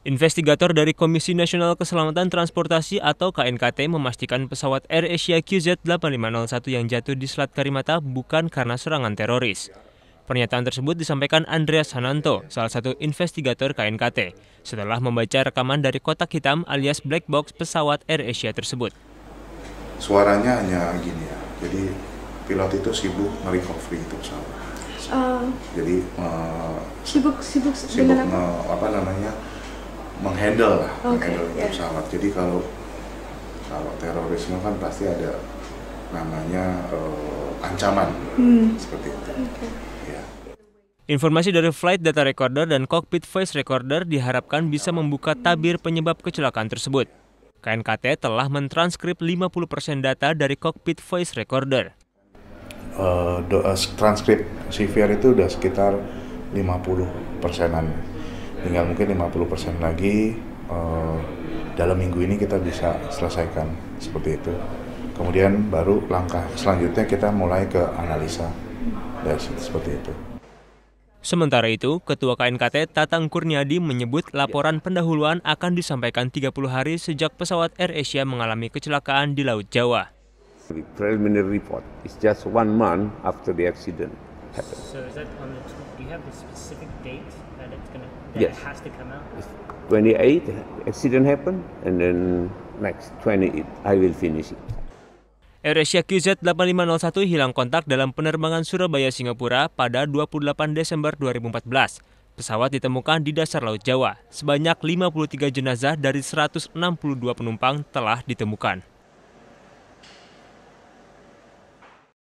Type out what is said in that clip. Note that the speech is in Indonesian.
Investigator dari Komisi Nasional Keselamatan Transportasi atau KNKT memastikan pesawat Air Asia QZ8501 yang jatuh di Selat Karimata bukan karena serangan teroris. Pernyataan tersebut disampaikan Andreas Hananto, salah satu investigator KNKT, setelah membaca rekaman dari kotak hitam alias black box pesawat Air Asia tersebut. Suaranya hanya gini ya, jadi pilot itu sibuk merecovery itu pesawat. Uh, jadi uh, sibuk sibuk sibuk nge, apa namanya menghandle lah, okay, menghandle yeah. Ya. pesawat. Jadi kalau kalau terorisme kan pasti ada namanya uh, ancaman hmm. seperti itu. Okay. Ya. Informasi dari flight data recorder dan cockpit voice recorder diharapkan bisa membuka tabir penyebab kecelakaan tersebut. KNKT telah mentranskrip 50% data dari cockpit voice recorder. Uh, uh, transkrip CVR itu sudah sekitar 50 persenan tinggal mungkin 50% lagi uh, dalam minggu ini kita bisa selesaikan seperti itu. Kemudian baru langkah selanjutnya kita mulai ke analisa dari seperti itu. Sementara itu, Ketua KNKT Tatang Kurniadi menyebut laporan pendahuluan akan disampaikan 30 hari sejak pesawat Air Asia mengalami kecelakaan di Laut Jawa. The preliminary report is just one month after the accident happen. So is that on the? Do you have a specific date that it's gonna? That yes. It has to come out. It's 28 accident happened, and then next 20 I will finish it. AirAsia QZ8501 hilang kontak dalam penerbangan Surabaya-Singapura pada 28 Desember 2014. Pesawat ditemukan di dasar Laut Jawa. Sebanyak 53 jenazah dari 162 penumpang telah ditemukan.